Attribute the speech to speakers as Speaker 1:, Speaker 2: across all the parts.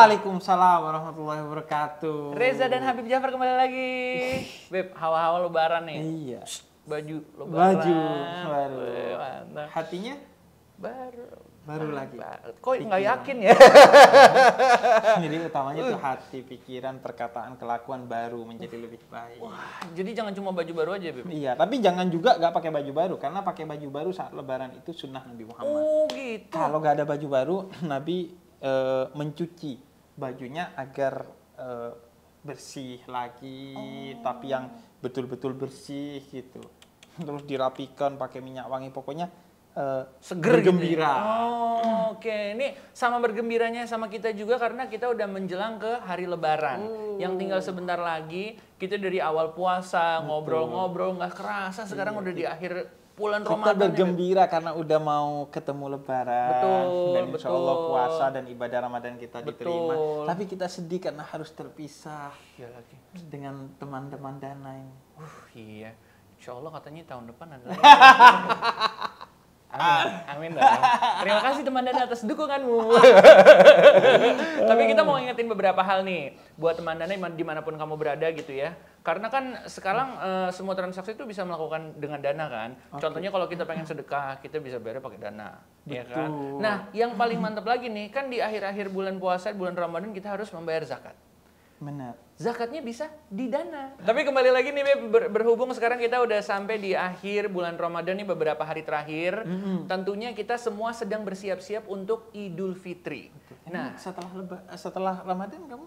Speaker 1: Waalaikumsalam warahmatullahi
Speaker 2: wabarakatuh. Reza dan
Speaker 1: Habib Jafar kembali lagi. Beb, hawa-hawa lebaran nih. Iya. Baju lebaran. Baju baru. Hatinya baru baru lagi. Kok nggak yakin ya? jadi utamanya tuh uh.
Speaker 2: hati, pikiran, perkataan, kelakuan baru menjadi uh. lebih baik. Wah, jadi jangan cuma baju baru aja, Beb. Iya, tapi jangan juga nggak pakai baju baru karena pakai baju baru saat lebaran itu sunnah Nabi Muhammad.
Speaker 1: Oh, gitu.
Speaker 2: Kalau nggak ada baju baru, Nabi e, mencuci bajunya agar uh, bersih lagi, oh. tapi yang betul-betul bersih gitu. Terus dirapikan pakai minyak wangi, pokoknya Eh, seger gitu ya. bergembira. Gitu
Speaker 1: Oh, oke. Okay. Ini sama bergembiranya sama kita juga karena kita udah menjelang ke hari lebaran. Uh. Yang tinggal sebentar lagi, kita dari awal puasa ngobrol-ngobrol nggak kerasa sekarang iya. udah di akhir bulan Ramadan. Kita bergembira
Speaker 2: ya. karena udah mau ketemu lebaran. Betul. Dan insya betul. Allah puasa dan ibadah Ramadan kita betul. diterima. Tapi kita sedih karena harus terpisah
Speaker 1: ya lagi. dengan teman-teman dan ini. Uh, iya. Insya Allah katanya tahun depan ada. Amin, ah. amin dong. Terima kasih teman dana atas dukunganmu. Tapi kita mau ingetin beberapa hal nih buat teman dan dimanapun kamu berada gitu ya. Karena kan sekarang uh, semua transaksi itu bisa melakukan dengan dana kan. Okay. Contohnya kalau kita pengen sedekah, kita bisa bayar pakai dana, Betul. ya kan. Nah, yang paling mantap lagi nih kan di akhir-akhir bulan puasa, bulan Ramadan kita harus membayar zakat. Benar. Zakatnya bisa di dana. Tapi kembali lagi nih berhubung sekarang kita udah sampai di akhir bulan Ramadan nih beberapa hari terakhir, mm -hmm. tentunya kita semua sedang bersiap-siap untuk Idul Fitri. Betul. Nah, setelah setelah Ramadan kamu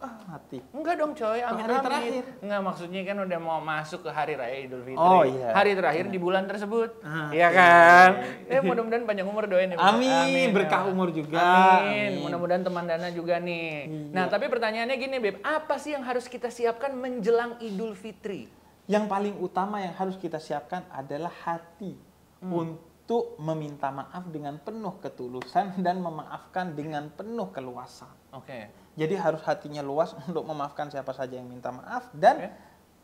Speaker 1: ah mati. Enggak dong coy, amin hari amin. terakhir. Enggak maksudnya kan udah mau masuk ke hari raya Idul Fitri. Oh iya. Hari terakhir Benar. Iya. di bulan tersebut. Ah, iya kan? Iya. Ya mudah-mudahan panjang umur doain ya. Amin, amin. Ya. berkah umur juga. Amin. amin. Mudah-mudahan teman Dana juga nih. Iya. Nah, tapi pertanyaannya gini, Beb. Apa sih yang harus kita siapkan menjelang Idul Fitri? Yang paling utama yang harus kita
Speaker 2: siapkan adalah hati hmm. untuk meminta maaf dengan penuh ketulusan dan memaafkan dengan penuh keluasan. Oke. Okay jadi harus hatinya luas untuk memaafkan siapa saja yang minta maaf dan okay.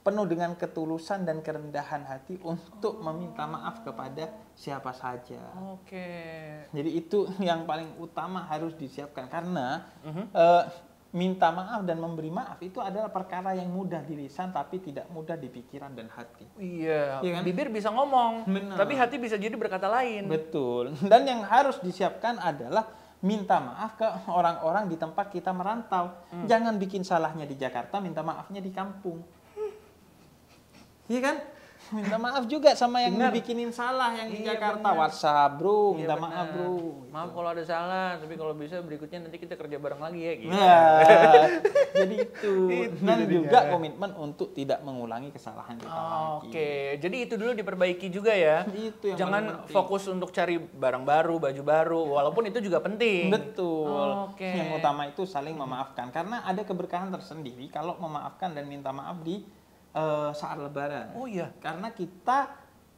Speaker 2: penuh dengan ketulusan dan kerendahan hati untuk oh. meminta maaf kepada siapa saja.
Speaker 1: Oke. Okay.
Speaker 2: Jadi itu yang paling utama harus disiapkan karena uh -huh. uh, minta maaf dan memberi maaf itu adalah perkara yang mudah di lisan tapi tidak mudah di pikiran dan hati.
Speaker 1: Iya. Ya kan?
Speaker 2: Bibir bisa ngomong, Benar. tapi hati bisa jadi berkata lain. Betul. Dan yang harus disiapkan adalah minta maaf ke orang-orang di tempat kita merantau. Hmm. Jangan bikin salahnya di Jakarta, minta maafnya di kampung. Iya kan? minta maaf juga sama
Speaker 1: yang Bener. bikinin salah yang di iya, Jakarta. Bener.
Speaker 2: WhatsApp, Bro. Iya,
Speaker 1: minta iya, maaf, Bro. Gitu. Maaf kalau ada salah, tapi kalau bisa berikutnya nanti kita kerja bareng lagi ya gitu. Nah, jadi itu. Dan juga komitmen untuk tidak mengulangi kesalahan kita oh, lagi. Oke, okay. jadi itu dulu diperbaiki juga ya. itu yang Jangan fokus untuk cari barang baru, baju baru, walaupun
Speaker 2: itu juga penting. Betul. Oh, Oke. Okay. Yang utama itu saling memaafkan karena ada keberkahan tersendiri kalau memaafkan dan minta maaf di uh, saat lebaran. Oh iya. Karena kita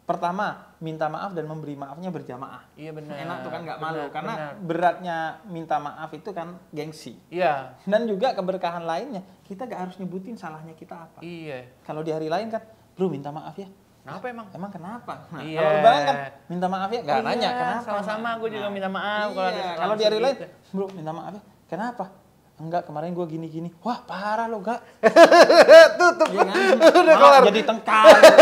Speaker 2: pertama minta maaf dan memberi maafnya berjamaah. Iya benar. Enak tuh kan nggak malu bener, karena bener. beratnya minta maaf itu kan gengsi. Iya. Dan juga keberkahan lainnya kita nggak harus nyebutin salahnya kita apa. Iya. Kalau di hari lain kan, bro minta maaf ya. Kenapa emang? Emang kenapa?
Speaker 1: Nah, iya. Kalau lebaran kan
Speaker 2: minta maaf ya, nggak iya, nanya kenapa. Sama-sama, gue juga nah, minta maaf. Iya. Kalau di hari lain, gitu. bro minta maaf ya, kenapa? enggak kemarin gue gini gini wah parah lo gak tutup ya, kan? udah kelar jadi tengkar ya kan?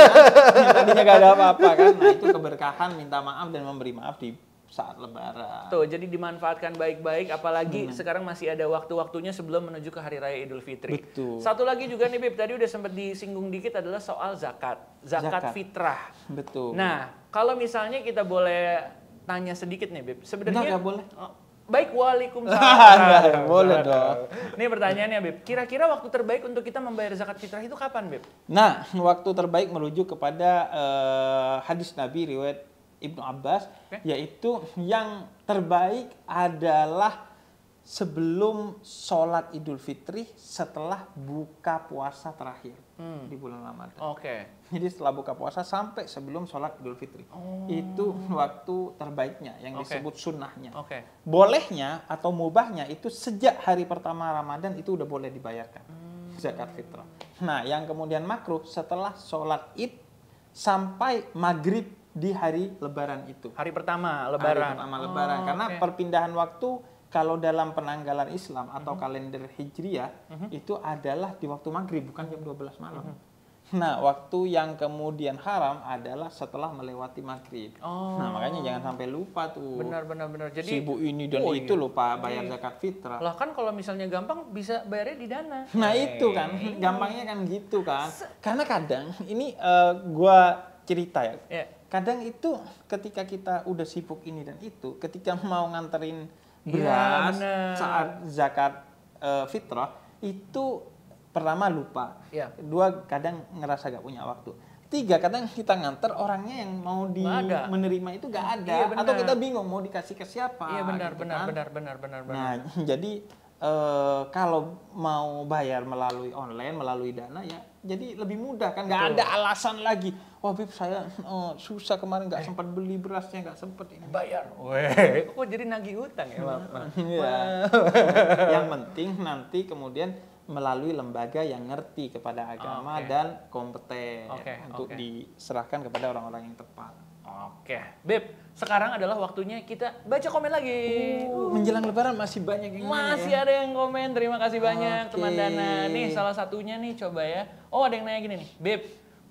Speaker 2: tadinya gak ada apa-apa kan nah itu keberkahan minta maaf dan memberi maaf di saat lebaran tuh
Speaker 1: jadi dimanfaatkan baik-baik apalagi hmm. sekarang masih ada waktu-waktunya sebelum menuju ke hari raya idul fitri betul satu lagi juga nih Bib tadi udah sempat disinggung dikit adalah soal zakat zakat, zakat. fitrah
Speaker 2: betul nah
Speaker 1: kalau misalnya kita boleh tanya sedikit nih Bib sebenarnya boleh oh, Baik, waalaikumsalam. Boleh dong. Ini pertanyaannya, Beb. Kira-kira waktu terbaik untuk kita membayar zakat fitrah itu kapan, Beb?
Speaker 2: Nah, waktu terbaik merujuk kepada uh, hadis Nabi riwayat Ibnu Abbas, okay. yaitu yang terbaik adalah sebelum sholat Idul Fitri setelah buka puasa terakhir hmm. di bulan Ramadan. Oke. Okay. Jadi setelah buka puasa sampai sebelum sholat Idul Fitri. Oh. Itu waktu terbaiknya yang okay. disebut sunnahnya. Oke. Okay. Bolehnya atau mubahnya itu sejak hari pertama Ramadan itu udah boleh dibayarkan hmm. zakat fitrah. Nah, yang kemudian makruh setelah sholat Id sampai maghrib di hari Lebaran itu. Hari pertama Lebaran. Hari pertama Lebaran oh, karena okay. perpindahan waktu kalau dalam penanggalan Islam atau mm -hmm. kalender Hijriah mm -hmm. itu adalah di waktu maghrib bukan jam 12 malam. Mm -hmm. Nah, waktu yang kemudian haram adalah setelah melewati maghrib. Nah, oh. Nah, makanya jangan sampai lupa tuh. Benar, benar, benar. Jadi sibuk ini dan oh, itu iya. lupa bayar Jadi, iya. zakat fitrah. Lah
Speaker 1: kan kalau misalnya gampang bisa bayarnya di dana. Nah, hey. itu kan. Iya. Gampangnya kan gitu kan.
Speaker 2: Karena kadang ini uh, gua cerita ya. Yeah. Kadang itu ketika kita udah sibuk ini dan itu, ketika mau nganterin beras ya, saat zakat uh, fitrah itu pertama lupa, ya. dua kadang ngerasa gak punya waktu, tiga kadang kita nganter orangnya yang mau di ada. menerima itu gak ada, ya, atau kita bingung mau dikasih ke siapa. Iya benar gitu benar, kan? benar benar benar benar. Nah jadi uh, kalau mau bayar melalui online melalui dana ya jadi lebih mudah kan nggak ada alasan lagi wah Bib saya oh, susah kemarin nggak eh. sempat beli berasnya nggak sempat ini bayar weh oh jadi nagih utang ya Bang? ya. yang penting nanti kemudian melalui lembaga yang ngerti kepada agama ah, okay. dan kompeten okay, untuk okay. diserahkan kepada orang-orang yang tepat
Speaker 1: Oke, Beb, sekarang adalah waktunya kita baca komen lagi. Uh, uh. menjelang lebaran masih banyak yang Masih ya? ada yang komen. Terima kasih banyak okay. teman Dana. Nih salah satunya nih coba ya. Oh, ada yang nanya gini nih. Beb,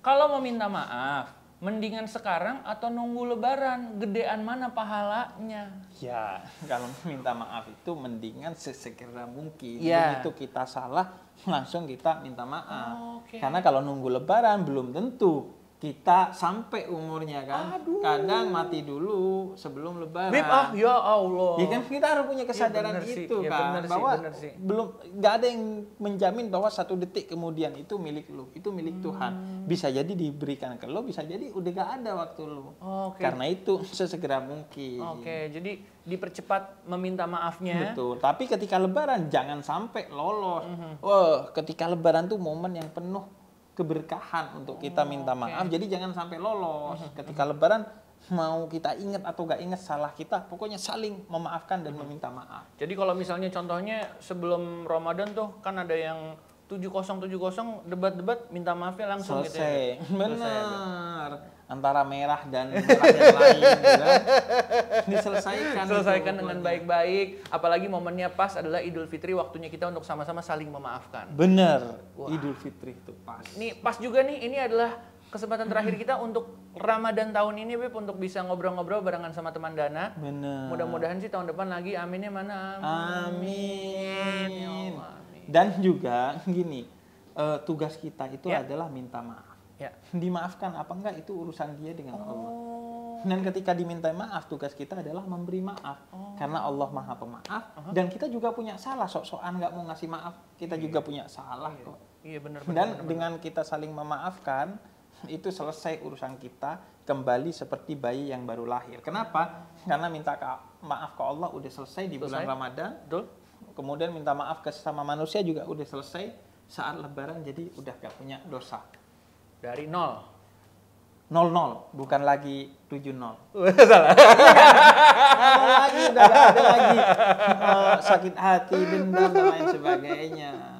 Speaker 1: kalau mau minta maaf, mendingan sekarang atau nunggu lebaran gedean mana pahalanya
Speaker 2: ya kalau minta maaf itu mendingan sesegera mungkin ya. itu kita salah langsung kita minta maaf oh, okay. karena kalau nunggu lebaran belum tentu kita sampai umurnya kan Aduh. kadang mati dulu sebelum lebaran. Bip, ah ya
Speaker 1: Allah. Ya kan kita harus punya ya, kesadaran ya, itu kan, sih. kan ya, bahwa sih,
Speaker 2: belum nggak ada yang menjamin bahwa satu detik kemudian itu milik lu, itu milik hmm. Tuhan. Bisa jadi diberikan ke lu, bisa jadi udah gak ada waktu lu.
Speaker 1: Oh, okay. Karena
Speaker 2: itu sesegera mungkin. Oke, okay. jadi dipercepat meminta maafnya. Betul. Tapi ketika lebaran jangan sampai lolos. Mm -hmm. Wah, ketika lebaran tuh momen yang penuh keberkahan untuk kita oh, minta maaf. Okay. Jadi jangan sampai lolos. Mm-hmm. Ketika lebaran mau kita ingat atau gak ingat salah kita, pokoknya saling memaafkan
Speaker 1: dan mm-hmm. meminta maaf. Jadi kalau misalnya contohnya sebelum Ramadan tuh kan ada yang tujuh tujuh kosong kosong debat-debat minta maafnya langsung Selesai. gitu ya. Benar.
Speaker 2: Antara merah dan merah yang lain ya kan? diselesaikan. Selesaikan itu. dengan
Speaker 1: baik-baik, apalagi momennya pas adalah Idul Fitri waktunya kita untuk sama-sama saling memaafkan. Benar.
Speaker 2: Idul Fitri itu pas.
Speaker 1: Nih, pas juga nih ini adalah kesempatan terakhir kita untuk Ramadan tahun ini Beb untuk bisa ngobrol-ngobrol barengan sama teman Dana. Benar. Mudah-mudahan sih tahun depan lagi aminnya mana? Amin. Amin. Ya Allah
Speaker 2: dan juga gini uh, tugas kita itu yeah. adalah minta maaf yeah. dimaafkan apa enggak itu urusan dia dengan oh. Allah dan ketika diminta maaf tugas kita adalah memberi maaf oh. karena Allah maha pemaaf uh-huh. dan kita juga punya salah sok-sokan nggak mau ngasih maaf kita yeah. juga punya salah yeah. kok
Speaker 1: iya yeah, benar dan bener, bener. dengan
Speaker 2: kita saling memaafkan itu selesai urusan kita kembali seperti bayi yang baru lahir kenapa iya. karena minta maaf ke Allah udah selesai di bulan Ramadhan. Ramadan kemudian minta maaf ke sesama manusia juga udah selesai saat lebaran jadi udah gak punya dosa dari nol nol nol bukan lagi tujuh nol salah lagi udah ada lagi eh, sakit hati dendam dan
Speaker 1: lain sebagainya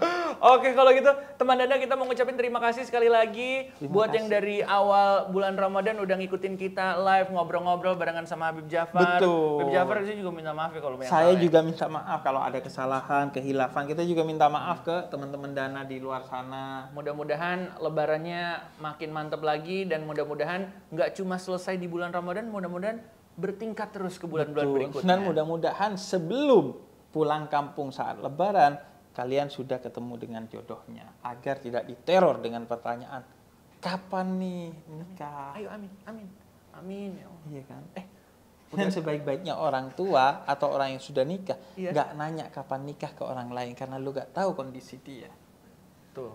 Speaker 1: Oke kalau gitu teman teman kita mau ngucapin terima kasih sekali lagi terima buat kasih. yang dari awal bulan Ramadan udah ngikutin kita live ngobrol-ngobrol barengan sama Habib Jafar. Betul. Habib Jafar sih juga minta maaf ya kalau banyak Saya ya.
Speaker 2: juga minta maaf kalau ada kesalahan, kehilafan. Kita juga minta maaf ke teman-teman Dana di
Speaker 1: luar sana. Mudah-mudahan lebarannya makin mantep lagi dan mudah-mudahan nggak cuma selesai di bulan Ramadan, mudah-mudahan bertingkat terus ke bulan-bulan berikutnya. Dan mudah-mudahan
Speaker 2: sebelum pulang kampung saat lebaran kalian sudah ketemu dengan jodohnya agar tidak diteror dengan pertanyaan kapan nih nikah. Ayo amin, amin, amin ya Allah. Iya kan? Eh, Mungkin sebaik-baiknya orang tua atau orang yang sudah nikah iya. nggak nanya kapan nikah ke orang lain karena lu nggak tahu kondisi dia.
Speaker 1: Tuh.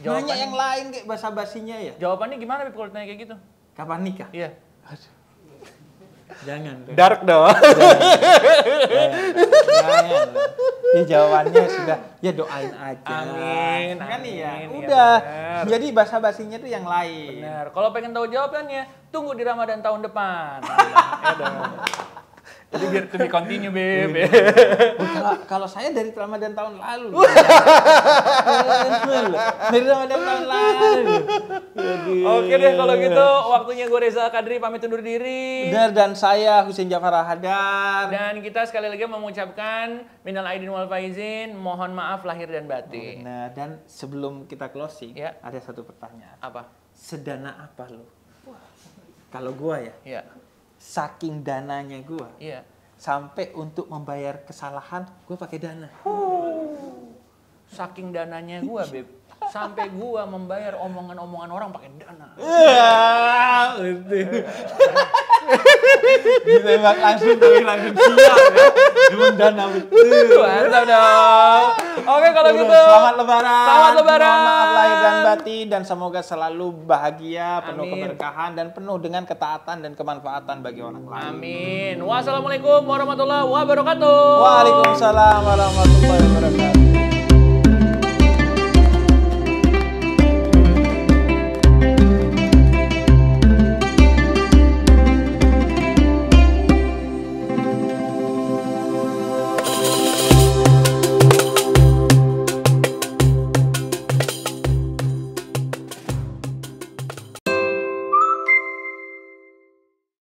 Speaker 1: Jawabannya, nanya yang lain kayak bahasa basinya ya. Jawabannya gimana kalau ditanya kayak
Speaker 2: gitu? Kapan nikah? Iya. Aduh.
Speaker 1: Jangan. Dark dong. Jangan. Jangan. Jangan.
Speaker 2: ya jawabannya sudah ya doain aja amin kan iya. iya udah ya jadi bahasa basinya tuh yang lain benar
Speaker 1: kalau pengen tahu jawabannya tunggu di Ramadan tahun depan ya, jadi biar lebih kontinu continue, iya, Beb. Iya, iya. kalau, saya dari Ramadan tahun lalu. dari Ramadan tahun lalu. Oke deh kalau gitu waktunya gue Reza Kadri pamit undur diri. Benar dan
Speaker 2: saya Husin Jafar Hadar. Dan
Speaker 1: kita sekali lagi mengucapkan minal aidin wal faizin, mohon maaf lahir dan batin.
Speaker 2: nah, dan sebelum kita closing, ya. ada satu pertanyaan. Apa? Sedana apa lo? Kalau gue ya? Iya saking dananya gue yeah. sampai untuk membayar kesalahan gue pakai dana
Speaker 1: saking dananya gue beb sampai gue membayar omongan-omongan orang pakai dana iya, iya. langsung langsung siap ya
Speaker 2: Emang dan Mantap dong. Oke kalau gitu. Selamat lebaran. Selamat lebaran. Mohon maaf lahir dan batin dan semoga selalu bahagia, penuh Amin. keberkahan dan penuh
Speaker 1: dengan ketaatan dan kemanfaatan bagi orang lain. Amin. Wassalamualaikum warahmatullahi wabarakatuh. Waalaikumsalam warahmatullahi wabarakatuh.